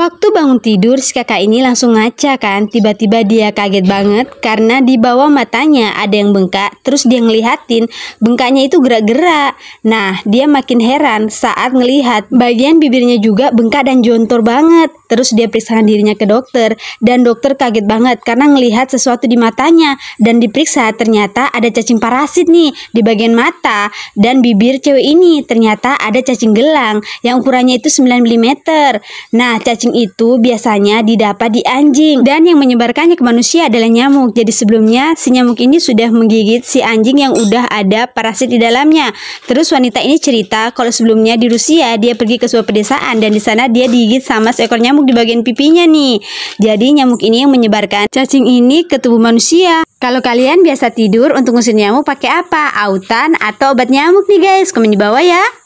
Waktu bangun tidur, si kakak ini langsung ngaca kan. Tiba-tiba dia kaget banget karena di bawah matanya ada yang bengkak, terus dia ngelihatin bengkaknya itu gerak-gerak. Nah, dia makin heran saat ngelihat bagian bibirnya juga bengkak dan jontor banget. Terus dia periksakan dirinya ke dokter dan dokter kaget banget karena ngelihat sesuatu di matanya dan diperiksa ternyata ada cacing parasit nih di bagian mata dan bibir cewek ini ternyata ada cacing gelang yang ukurannya itu 9 mm. Nah, cacing itu biasanya didapat di anjing dan yang menyebarkannya ke manusia adalah nyamuk. Jadi sebelumnya si nyamuk ini sudah menggigit si anjing yang udah ada parasit di dalamnya. Terus wanita ini cerita kalau sebelumnya di Rusia dia pergi ke sebuah pedesaan dan di sana dia digigit sama seekor nyamuk nyamuk di bagian pipinya nih. Jadi nyamuk ini yang menyebarkan cacing ini ke tubuh manusia. Kalau kalian biasa tidur untuk ngusir nyamuk pakai apa? Autan atau obat nyamuk nih guys. Komen di bawah ya.